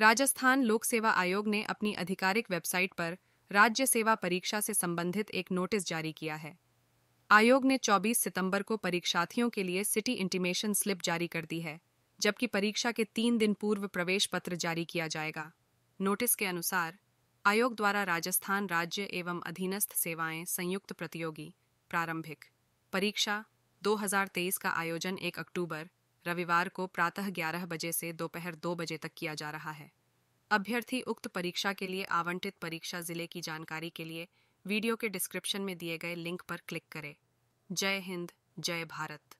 राजस्थान लोक सेवा आयोग ने अपनी आधिकारिक वेबसाइट पर राज्य सेवा परीक्षा से संबंधित एक नोटिस जारी किया है आयोग ने 24 सितंबर को परीक्षार्थियों के लिए सिटी इंटीमेशन स्लिप जारी कर दी है जबकि परीक्षा के तीन दिन पूर्व प्रवेश पत्र जारी किया जाएगा नोटिस के अनुसार आयोग द्वारा राजस्थान राज्य एवं अधीनस्थ सेवाएं संयुक्त प्रतियोगी प्रारंभिक परीक्षा 2023 का आयोजन 1 अक्टूबर रविवार को प्रातः 11 बजे से दोपहर 2 बजे तक किया जा रहा है अभ्यर्थी उक्त परीक्षा के लिए आवंटित परीक्षा जिले की जानकारी के लिए वीडियो के डिस्क्रिप्शन में दिए गए लिंक पर क्लिक करें जय हिंद जय भारत